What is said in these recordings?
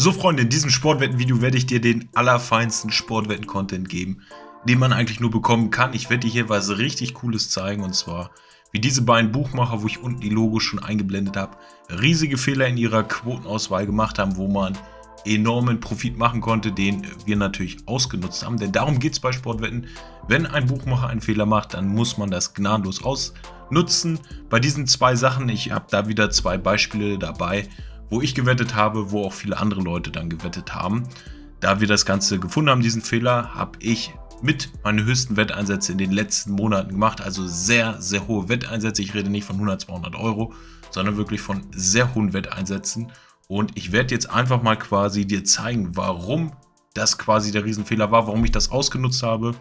So Freunde, in diesem Sportwetten-Video werde ich dir den allerfeinsten Sportwetten-Content geben, den man eigentlich nur bekommen kann. Ich werde dir hier was richtig cooles zeigen und zwar wie diese beiden Buchmacher, wo ich unten die Logos schon eingeblendet habe, riesige Fehler in ihrer Quotenauswahl gemacht haben, wo man enormen Profit machen konnte, den wir natürlich ausgenutzt haben. Denn darum geht es bei Sportwetten. Wenn ein Buchmacher einen Fehler macht, dann muss man das gnadenlos ausnutzen. Bei diesen zwei Sachen, ich habe da wieder zwei Beispiele dabei, wo ich gewettet habe, wo auch viele andere Leute dann gewettet haben. Da wir das Ganze gefunden haben, diesen Fehler, habe ich mit meine höchsten Wetteinsätze in den letzten Monaten gemacht. Also sehr, sehr hohe Wetteinsätze. Ich rede nicht von 100, 200 Euro, sondern wirklich von sehr hohen Wetteinsätzen. Und ich werde jetzt einfach mal quasi dir zeigen, warum das quasi der Riesenfehler war, warum ich das ausgenutzt habe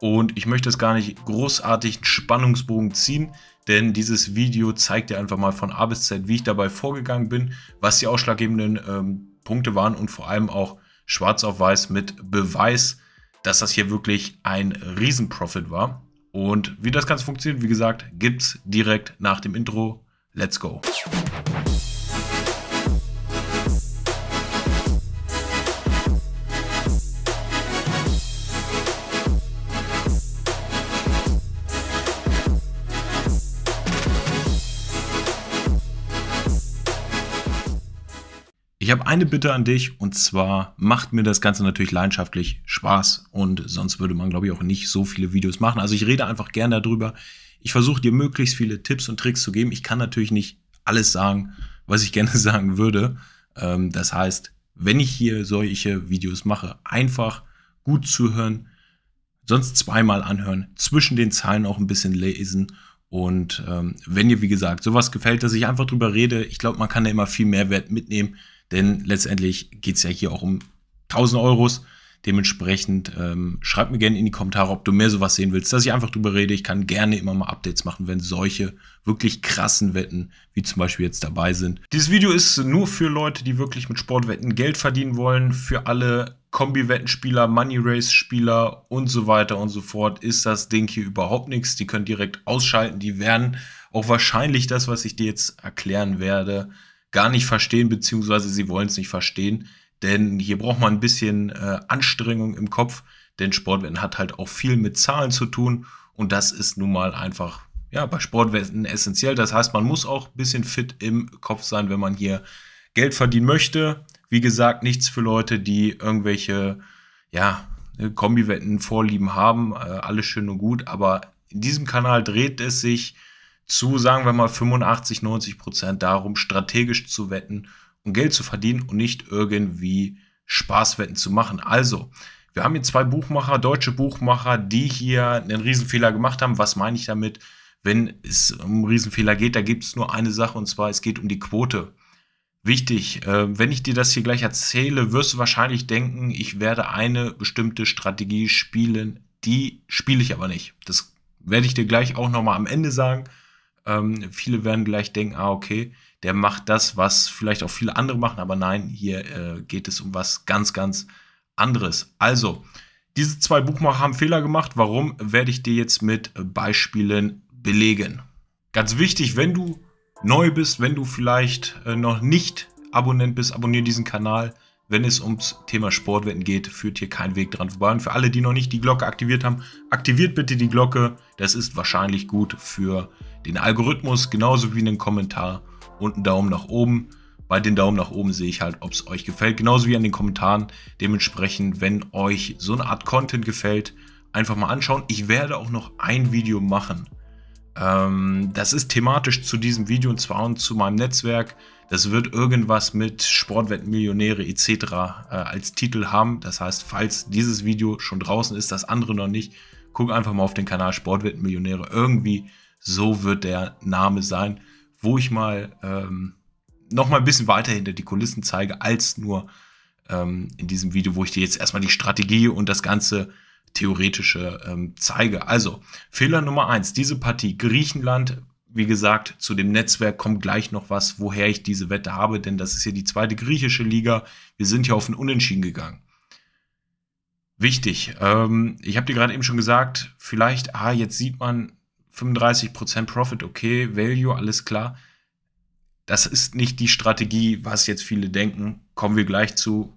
und ich möchte es gar nicht großartig Spannungsbogen ziehen, denn dieses Video zeigt dir einfach mal von A bis Z, wie ich dabei vorgegangen bin, was die ausschlaggebenden ähm, Punkte waren und vor allem auch schwarz auf weiß mit Beweis, dass das hier wirklich ein Riesenprofit war. Und wie das Ganze funktioniert, wie gesagt, gibt es direkt nach dem Intro. Let's go! Ich habe eine Bitte an dich und zwar macht mir das Ganze natürlich leidenschaftlich Spaß und sonst würde man, glaube ich, auch nicht so viele Videos machen. Also ich rede einfach gerne darüber. Ich versuche dir möglichst viele Tipps und Tricks zu geben. Ich kann natürlich nicht alles sagen, was ich gerne sagen würde. Ähm, das heißt, wenn ich hier solche Videos mache, einfach gut zuhören, sonst zweimal anhören, zwischen den Zeilen auch ein bisschen lesen und ähm, wenn dir, wie gesagt, sowas gefällt, dass ich einfach drüber rede, ich glaube, man kann da immer viel Mehrwert mitnehmen. Denn letztendlich geht es ja hier auch um 1000 Euros. Dementsprechend ähm, schreib mir gerne in die Kommentare, ob du mehr sowas sehen willst, dass ich einfach drüber rede. Ich kann gerne immer mal Updates machen, wenn solche wirklich krassen Wetten, wie zum Beispiel jetzt dabei sind. Dieses Video ist nur für Leute, die wirklich mit Sportwetten Geld verdienen wollen. Für alle Kombi-Wettenspieler, Money-Race-Spieler und so weiter und so fort ist das Ding hier überhaupt nichts. Die können direkt ausschalten. Die werden auch wahrscheinlich das, was ich dir jetzt erklären werde, gar nicht verstehen, beziehungsweise sie wollen es nicht verstehen. Denn hier braucht man ein bisschen äh, Anstrengung im Kopf, denn Sportwetten hat halt auch viel mit Zahlen zu tun und das ist nun mal einfach ja, bei Sportwetten essentiell. Das heißt, man muss auch ein bisschen fit im Kopf sein, wenn man hier Geld verdienen möchte. Wie gesagt, nichts für Leute, die irgendwelche ja, äh, Kombiwetten Vorlieben haben. Äh, alles schön und gut, aber in diesem Kanal dreht es sich zu, sagen wir mal, 85, 90 Prozent darum, strategisch zu wetten und Geld zu verdienen und nicht irgendwie Spaßwetten zu machen. Also, wir haben hier zwei Buchmacher, deutsche Buchmacher, die hier einen Riesenfehler gemacht haben. Was meine ich damit? Wenn es um Riesenfehler geht, da gibt es nur eine Sache und zwar, es geht um die Quote. Wichtig, äh, wenn ich dir das hier gleich erzähle, wirst du wahrscheinlich denken, ich werde eine bestimmte Strategie spielen. Die spiele ich aber nicht. Das werde ich dir gleich auch nochmal am Ende sagen. Ähm, viele werden gleich denken, ah, okay, der macht das, was vielleicht auch viele andere machen, aber nein, hier äh, geht es um was ganz, ganz anderes. Also, diese zwei Buchmacher haben Fehler gemacht. Warum werde ich dir jetzt mit Beispielen belegen? Ganz wichtig, wenn du neu bist, wenn du vielleicht äh, noch nicht Abonnent bist, abonniere diesen Kanal wenn es ums Thema Sportwetten geht, führt hier kein Weg dran vorbei. Und für alle, die noch nicht die Glocke aktiviert haben, aktiviert bitte die Glocke. Das ist wahrscheinlich gut für den Algorithmus, genauso wie einen Kommentar und einen Daumen nach oben. Bei den Daumen nach oben sehe ich halt, ob es euch gefällt, genauso wie an den Kommentaren. Dementsprechend, wenn euch so eine Art Content gefällt, einfach mal anschauen. Ich werde auch noch ein Video machen. Ähm, das ist thematisch zu diesem Video und zwar zu meinem Netzwerk. Das wird irgendwas mit Sportwettmillionäre etc. Äh, als Titel haben. Das heißt, falls dieses Video schon draußen ist, das andere noch nicht, guck einfach mal auf den Kanal Sportwettmillionäre. Irgendwie so wird der Name sein, wo ich mal ähm, noch mal ein bisschen weiter hinter die Kulissen zeige, als nur ähm, in diesem Video, wo ich dir jetzt erstmal die Strategie und das ganze theoretische ähm, zeige. Also Fehler Nummer eins: Diese Partie Griechenland wie gesagt, zu dem Netzwerk kommt gleich noch was, woher ich diese Wette habe, denn das ist ja die zweite griechische Liga. Wir sind ja auf ein Unentschieden gegangen. Wichtig, ähm, ich habe dir gerade eben schon gesagt, vielleicht, ah, jetzt sieht man 35% Profit, okay, Value, alles klar. Das ist nicht die Strategie, was jetzt viele denken. Kommen wir gleich zu,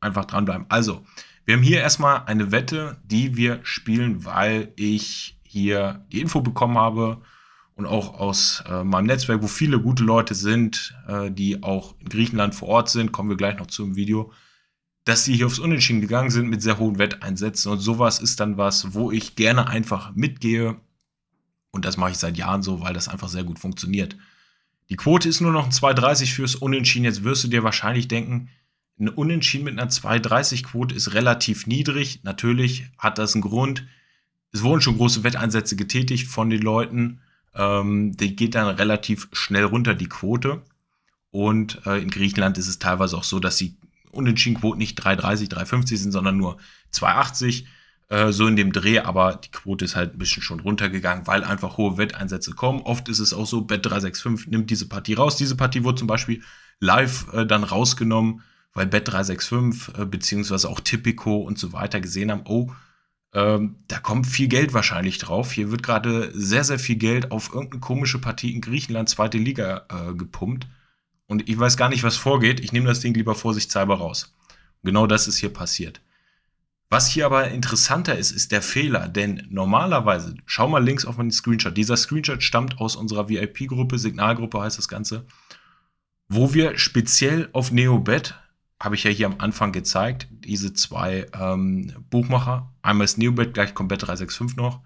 einfach dranbleiben. Also, wir haben hier erstmal eine Wette, die wir spielen, weil ich hier die Info bekommen habe, und auch aus äh, meinem Netzwerk, wo viele gute Leute sind, äh, die auch in Griechenland vor Ort sind, kommen wir gleich noch zu im Video, dass die hier aufs Unentschieden gegangen sind mit sehr hohen Wetteinsätzen und sowas ist dann was, wo ich gerne einfach mitgehe und das mache ich seit Jahren so, weil das einfach sehr gut funktioniert. Die Quote ist nur noch ein 2,30 fürs Unentschieden. Jetzt wirst du dir wahrscheinlich denken, ein Unentschieden mit einer 2,30-Quote ist relativ niedrig. Natürlich hat das einen Grund. Es wurden schon große Wetteinsätze getätigt von den Leuten. Ähm, die geht dann relativ schnell runter, die Quote. Und äh, in Griechenland ist es teilweise auch so, dass die Unentschiedenquoten nicht 3,30, 3,50 sind, sondern nur 2,80. Äh, so in dem Dreh, aber die Quote ist halt ein bisschen schon runtergegangen, weil einfach hohe Wetteinsätze kommen. Oft ist es auch so, Bet 365 nimmt diese Partie raus. Diese Partie wurde zum Beispiel live äh, dann rausgenommen, weil Bet 365 äh, beziehungsweise auch Tipico und so weiter gesehen haben, oh, ähm, da kommt viel Geld wahrscheinlich drauf. Hier wird gerade sehr, sehr viel Geld auf irgendeine komische Partie in Griechenland, zweite Liga, äh, gepumpt. Und ich weiß gar nicht, was vorgeht. Ich nehme das Ding lieber vorsichtshalber raus. genau das ist hier passiert. Was hier aber interessanter ist, ist der Fehler, denn normalerweise, schau mal links auf meinen Screenshot. Dieser Screenshot stammt aus unserer VIP-Gruppe, Signalgruppe heißt das Ganze, wo wir speziell auf Neobet habe ich ja hier am Anfang gezeigt, diese zwei ähm, Buchmacher. Einmal ist Neobet gleich komplett 365 noch,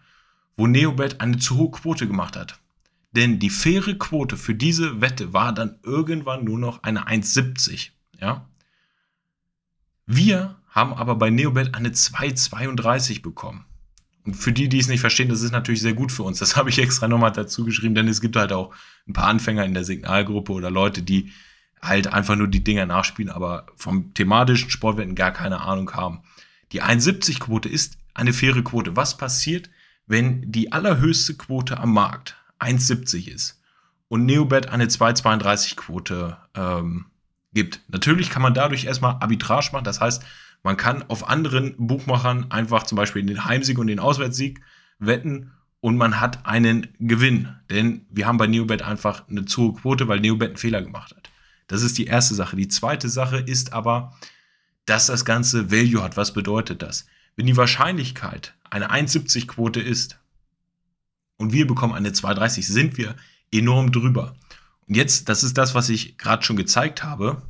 wo Neobet eine zu hohe Quote gemacht hat. Denn die faire Quote für diese Wette war dann irgendwann nur noch eine 1,70. Ja? Wir haben aber bei Neobet eine 2,32 bekommen. Und für die, die es nicht verstehen, das ist natürlich sehr gut für uns. Das habe ich extra nochmal dazu geschrieben, denn es gibt halt auch ein paar Anfänger in der Signalgruppe oder Leute, die halt einfach nur die Dinger nachspielen, aber vom thematischen Sportwetten gar keine Ahnung haben. Die 1,70-Quote ist eine faire Quote. Was passiert, wenn die allerhöchste Quote am Markt 1,70 ist und Neobet eine 2,32-Quote ähm, gibt? Natürlich kann man dadurch erstmal Arbitrage machen, das heißt, man kann auf anderen Buchmachern einfach zum Beispiel den Heimsieg und den Auswärtssieg wetten und man hat einen Gewinn. Denn wir haben bei Neobet einfach eine zu hohe Quote, weil Neobet einen Fehler gemacht hat. Das ist die erste Sache. Die zweite Sache ist aber, dass das Ganze Value hat. Was bedeutet das? Wenn die Wahrscheinlichkeit eine 1,70-Quote ist und wir bekommen eine 2,30, sind wir enorm drüber. Und jetzt, das ist das, was ich gerade schon gezeigt habe,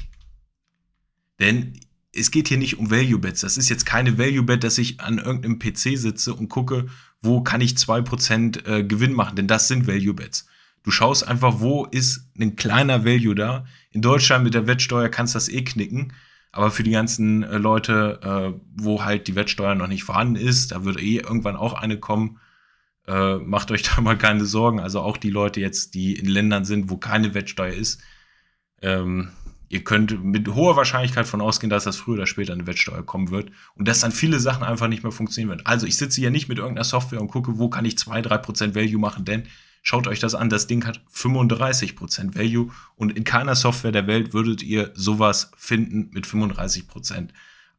denn es geht hier nicht um Value Bets. Das ist jetzt keine Value Bet, dass ich an irgendeinem PC sitze und gucke, wo kann ich 2% äh, Gewinn machen, denn das sind Value Bets. Du schaust einfach, wo ist ein kleiner Value da. In Deutschland mit der Wettsteuer kannst du das eh knicken. Aber für die ganzen äh, Leute, äh, wo halt die Wettsteuer noch nicht vorhanden ist, da wird eh irgendwann auch eine kommen. Äh, macht euch da mal keine Sorgen. Also auch die Leute jetzt, die in Ländern sind, wo keine Wettsteuer ist, ähm, ihr könnt mit hoher Wahrscheinlichkeit von ausgehen, dass das früher oder später eine Wettsteuer kommen wird und dass dann viele Sachen einfach nicht mehr funktionieren werden. Also ich sitze hier nicht mit irgendeiner Software und gucke, wo kann ich 2-3% Value machen, denn Schaut euch das an, das Ding hat 35% Value und in keiner Software der Welt würdet ihr sowas finden mit 35%.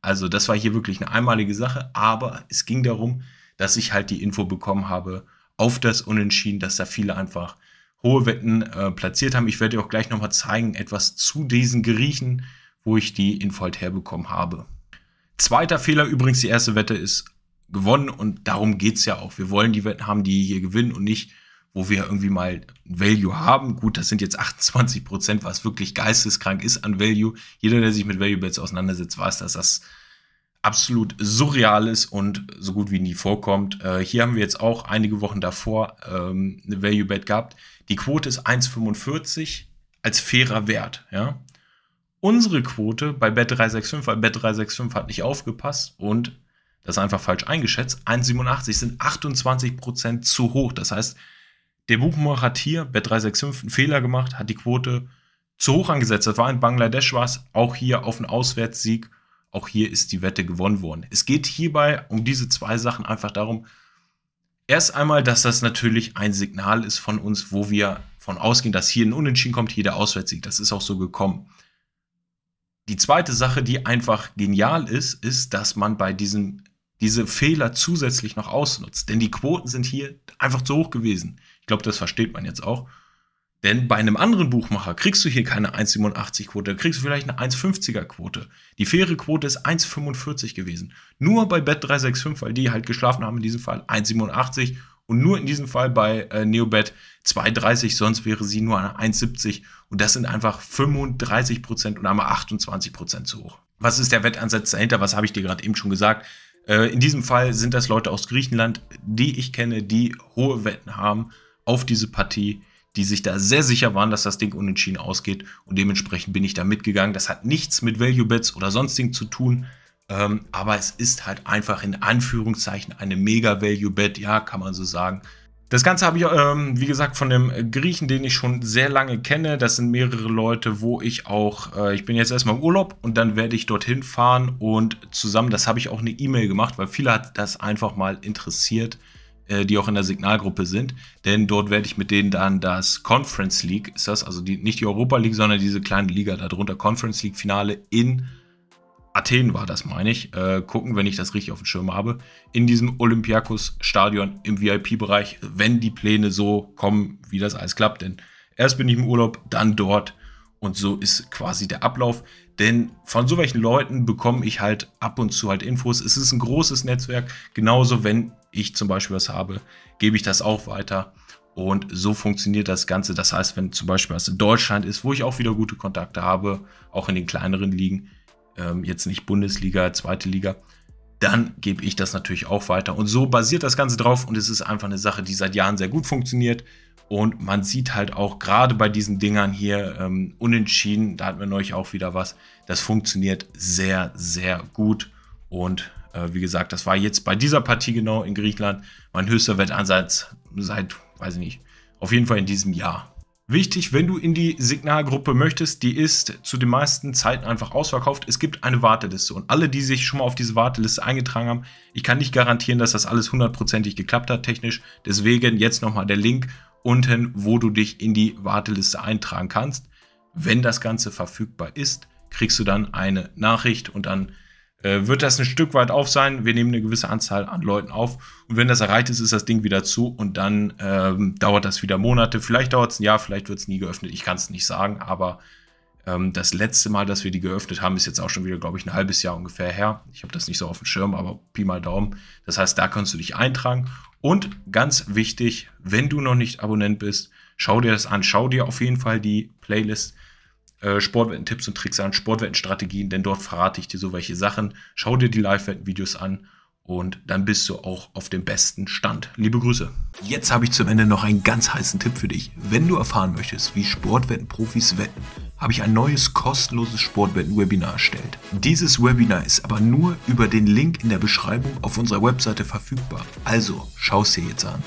Also das war hier wirklich eine einmalige Sache, aber es ging darum, dass ich halt die Info bekommen habe auf das Unentschieden, dass da viele einfach hohe Wetten äh, platziert haben. Ich werde euch auch gleich nochmal zeigen, etwas zu diesen Griechen, wo ich die Info halt herbekommen habe. Zweiter Fehler übrigens, die erste Wette ist gewonnen und darum geht es ja auch. Wir wollen die Wetten haben, die hier gewinnen und nicht wo wir irgendwie mal Value haben. Gut, das sind jetzt 28 Prozent, was wirklich geisteskrank ist an Value. Jeder, der sich mit Value Bets auseinandersetzt, weiß, dass das absolut surreal ist und so gut wie nie vorkommt. Äh, hier haben wir jetzt auch einige Wochen davor ähm, eine Value Bet gehabt. Die Quote ist 1,45 als fairer Wert. Ja? Unsere Quote bei Bet 365, weil Bet 365 hat nicht aufgepasst und das einfach falsch eingeschätzt. 1,87 sind 28% Prozent zu hoch. Das heißt, der Buchmacher hat hier bei 365 einen Fehler gemacht, hat die Quote zu hoch angesetzt. Das war in Bangladesch was, auch hier auf einen Auswärtssieg. Auch hier ist die Wette gewonnen worden. Es geht hierbei um diese zwei Sachen einfach darum, erst einmal, dass das natürlich ein Signal ist von uns, wo wir von ausgehen, dass hier ein Unentschieden kommt, hier der Auswärtssieg. Das ist auch so gekommen. Die zweite Sache, die einfach genial ist, ist, dass man bei diesem diese Fehler zusätzlich noch ausnutzt. Denn die Quoten sind hier einfach zu hoch gewesen. Ich glaube, das versteht man jetzt auch. Denn bei einem anderen Buchmacher kriegst du hier keine 1,87-Quote, da kriegst du vielleicht eine 1,50er-Quote. Die faire Quote ist 1,45 gewesen. Nur bei Bet365, weil die halt geschlafen haben, in diesem Fall 1,87 und nur in diesem Fall bei äh, Neobet 2,30, sonst wäre sie nur eine 1,70 und das sind einfach 35% und einmal 28% zu hoch. Was ist der Wettansatz dahinter? Was habe ich dir gerade eben schon gesagt? Äh, in diesem Fall sind das Leute aus Griechenland, die ich kenne, die hohe Wetten haben auf diese Partie, die sich da sehr sicher waren, dass das Ding unentschieden ausgeht. Und dementsprechend bin ich da mitgegangen. Das hat nichts mit Value Bets oder sonstigen zu tun. Ähm, aber es ist halt einfach in Anführungszeichen eine Mega-Value-Bet, ja, kann man so sagen. Das Ganze habe ich, ähm, wie gesagt, von dem Griechen, den ich schon sehr lange kenne. Das sind mehrere Leute, wo ich auch, äh, ich bin jetzt erstmal im Urlaub und dann werde ich dorthin fahren und zusammen, das habe ich auch eine E-Mail gemacht, weil viele hat das einfach mal interessiert, äh, die auch in der Signalgruppe sind. Denn dort werde ich mit denen dann das Conference League, ist das, also die, nicht die Europa League, sondern diese kleine Liga darunter, Conference League Finale in Athen war das, meine ich, äh, gucken, wenn ich das richtig auf dem Schirm habe, in diesem Olympiakos-Stadion im VIP-Bereich, wenn die Pläne so kommen, wie das alles klappt. Denn erst bin ich im Urlaub, dann dort. Und so ist quasi der Ablauf. Denn von so welchen Leuten bekomme ich halt ab und zu halt Infos. Es ist ein großes Netzwerk. Genauso, wenn ich zum Beispiel was habe, gebe ich das auch weiter. Und so funktioniert das Ganze. Das heißt, wenn zum Beispiel was in Deutschland ist, wo ich auch wieder gute Kontakte habe, auch in den kleineren Ligen, ähm, jetzt nicht Bundesliga, zweite Liga, dann gebe ich das natürlich auch weiter. Und so basiert das Ganze drauf und es ist einfach eine Sache, die seit Jahren sehr gut funktioniert. Und man sieht halt auch gerade bei diesen Dingern hier ähm, unentschieden, da hatten wir neulich auch wieder was, das funktioniert sehr, sehr gut. Und äh, wie gesagt, das war jetzt bei dieser Partie genau in Griechenland mein höchster Wettansatz seit, weiß ich nicht, auf jeden Fall in diesem Jahr. Wichtig, wenn du in die Signalgruppe möchtest, die ist zu den meisten Zeiten einfach ausverkauft. Es gibt eine Warteliste und alle, die sich schon mal auf diese Warteliste eingetragen haben, ich kann nicht garantieren, dass das alles hundertprozentig geklappt hat technisch. Deswegen jetzt nochmal der Link unten, wo du dich in die Warteliste eintragen kannst. Wenn das Ganze verfügbar ist, kriegst du dann eine Nachricht und dann äh, wird das ein Stück weit auf sein. Wir nehmen eine gewisse Anzahl an Leuten auf und wenn das erreicht ist, ist das Ding wieder zu und dann ähm, dauert das wieder Monate. Vielleicht dauert es ein Jahr, vielleicht wird es nie geöffnet. Ich kann es nicht sagen, aber ähm, das letzte Mal, dass wir die geöffnet haben, ist jetzt auch schon wieder, glaube ich, ein halbes Jahr ungefähr her. Ich habe das nicht so auf dem Schirm, aber Pi mal Daumen. Das heißt, da kannst du dich eintragen. Und ganz wichtig, wenn du noch nicht Abonnent bist, schau dir das an. Schau dir auf jeden Fall die Playlist an äh, Sportwetten-Tipps und Tricks an, Sportwetten-Strategien, denn dort verrate ich dir so welche Sachen. Schau dir die Live-Wetten-Videos an und dann bist du auch auf dem besten Stand. Liebe Grüße. Jetzt habe ich zum Ende noch einen ganz heißen Tipp für dich. Wenn du erfahren möchtest, wie Sportwetten-Profis wetten, habe ich ein neues kostenloses Sportwetten-Webinar erstellt. Dieses Webinar ist aber nur über den Link in der Beschreibung auf unserer Webseite verfügbar. Also schau es dir jetzt an.